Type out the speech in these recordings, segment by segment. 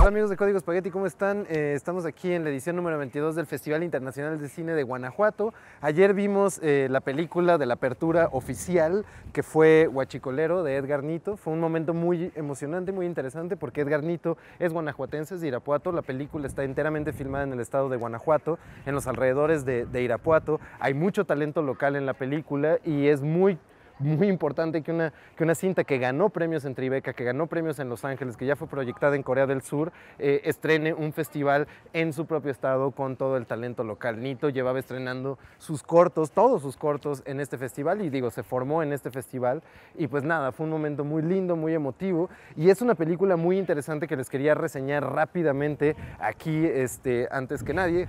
Hola amigos de Código Spaghetti, ¿cómo están? Eh, estamos aquí en la edición número 22 del Festival Internacional de Cine de Guanajuato. Ayer vimos eh, la película de la apertura oficial que fue Huachicolero de Edgar Nito. Fue un momento muy emocionante, muy interesante porque Edgar Nito es guanajuatense, es de Irapuato. La película está enteramente filmada en el estado de Guanajuato, en los alrededores de, de Irapuato. Hay mucho talento local en la película y es muy muy importante que una, que una cinta que ganó premios en Tribeca, que ganó premios en Los Ángeles, que ya fue proyectada en Corea del Sur, eh, estrene un festival en su propio estado con todo el talento local. Nito llevaba estrenando sus cortos, todos sus cortos en este festival y digo, se formó en este festival y pues nada, fue un momento muy lindo, muy emotivo y es una película muy interesante que les quería reseñar rápidamente aquí este, antes que nadie.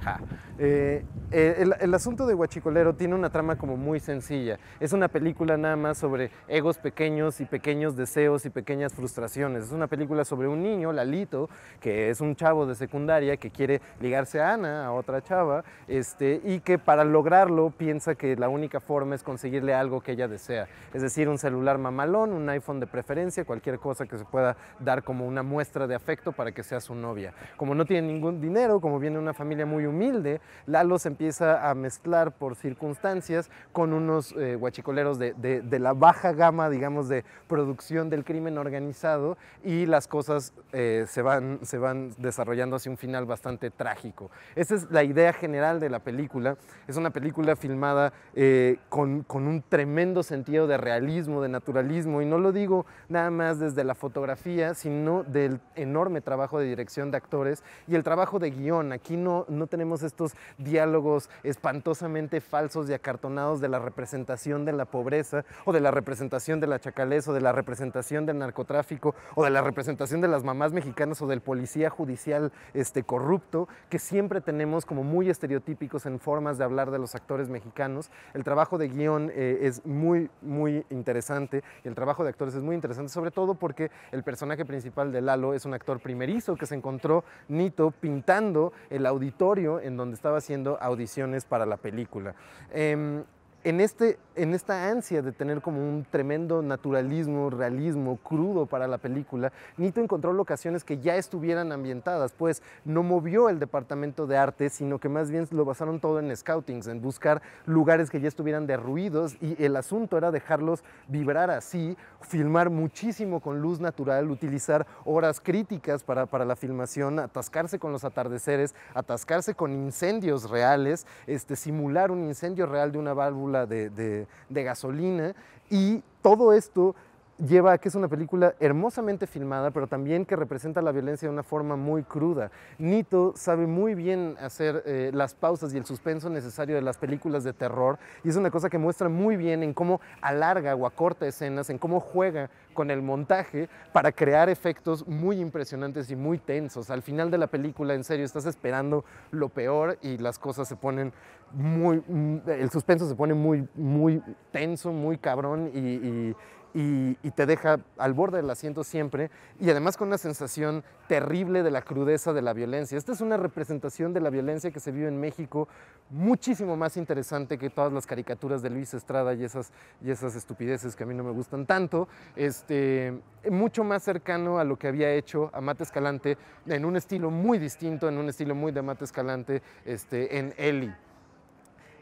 Eh, eh, el, asunto de Huachicolero tiene una trama como muy sencilla, es una película nada más sobre egos pequeños y pequeños deseos y pequeñas frustraciones. Es una película sobre un niño, Lalito, que es un chavo de secundaria que quiere ligarse a Ana, a otra chava, este, y que para lograrlo piensa que la única forma es conseguirle algo que ella desea. Es decir, un celular mamalón, un iPhone de preferencia, cualquier cosa que se pueda dar como una muestra de afecto para que sea su novia. Como no tiene ningún dinero, como viene de una familia muy humilde, Lalo se empieza a mezclar por circunstancias con unos eh, guachicoleros de, de, de la baja gama, digamos, de producción del crimen organizado y las cosas eh, se, van, se van desarrollando hacia un final bastante trágico. Esa es la idea general de la película. Es una película filmada eh, con, con un tremendo sentido de realismo, de naturalismo, y no lo digo nada más desde la fotografía, sino del enorme trabajo de dirección de actores y el trabajo de guión. Aquí no, no tenemos estos diálogos espantosamente falsos y acartonados de la representación de la pobreza, o de la representación de la chacalés, o de la representación del narcotráfico o de la representación de las mamás mexicanas o del policía judicial este, corrupto que siempre tenemos como muy estereotípicos en formas de hablar de los actores mexicanos. El trabajo de guión eh, es muy, muy interesante y el trabajo de actores es muy interesante, sobre todo porque el personaje principal de Lalo es un actor primerizo que se encontró Nito pintando el auditorio en donde estaba haciendo audiciones para la película. Em, en, este, en esta ansia de tener como un tremendo naturalismo, realismo crudo para la película, Nito encontró locaciones que ya estuvieran ambientadas, pues no movió el departamento de arte, sino que más bien lo basaron todo en scoutings, en buscar lugares que ya estuvieran derruidos y el asunto era dejarlos vibrar así, filmar muchísimo con luz natural, utilizar horas críticas para, para la filmación, atascarse con los atardeceres, atascarse con incendios reales, este, simular un incendio real de una válvula de, gasolina y todo esto lleva a que es una película hermosamente filmada, pero también que representa la violencia de una forma muy cruda. Nito sabe muy bien hacer eh, las pausas y el suspenso necesario de las películas de terror, y es una cosa que muestra muy bien en cómo alarga o acorta escenas, en cómo juega con el montaje para crear efectos muy impresionantes y muy tensos. Al final de la película, en serio, estás esperando lo peor y las cosas se ponen muy, mm, el suspenso se pone muy, muy tenso, muy cabrón y y, te deja al borde del asiento siempre y además con una sensación terrible de la crudeza de la violencia. Esta es una representación de la violencia que se vive en México muchísimo más interesante que todas las caricaturas de Luis Estrada y esas, y esas estupideces que a mí no me gustan tanto, este, mucho más cercano a lo que había hecho Amate Escalante en un estilo muy distinto, en un estilo muy de Amate Escalante este, en Eli.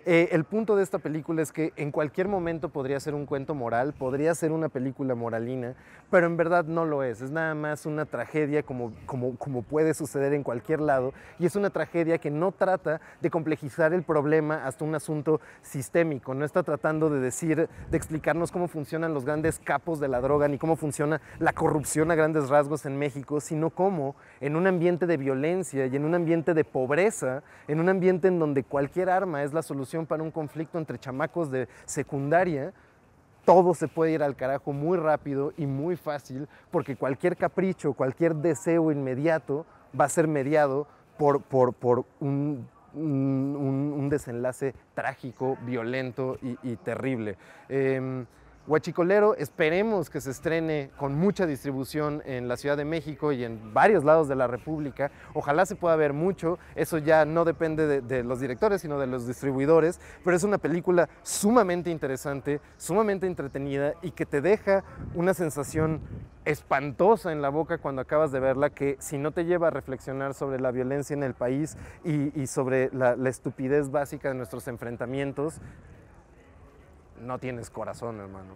Eh, el punto de esta película es que en cualquier momento podría ser un cuento moral, podría ser una película moralina, pero en verdad no lo es. Es nada más una tragedia como, como, como puede suceder en cualquier lado y es una tragedia que no trata de complejizar el problema hasta un asunto sistémico. No está tratando de decir, de explicarnos cómo funcionan los grandes capos de la droga ni cómo funciona la corrupción a grandes rasgos en México, sino cómo en un ambiente de violencia y en un ambiente de pobreza, en un ambiente en donde cualquier arma es la solución para un conflicto entre chamacos de secundaria, todo se puede ir al carajo muy rápido y muy fácil, porque cualquier capricho, cualquier deseo inmediato va a ser mediado por, por, un, desenlace trágico, violento y, terrible. Em, Huachicolero esperemos que se estrene con mucha distribución en la Ciudad de México y en varios lados de la República. Ojalá se pueda ver mucho, eso ya no depende de, los directores, sino de los distribuidores, pero es una película sumamente interesante, sumamente entretenida y que te deja una sensación espantosa en la boca cuando acabas de verla que si no te lleva a reflexionar sobre la violencia en el país y, sobre la estupidez básica de nuestros enfrentamientos, no tienes corazón, hermano.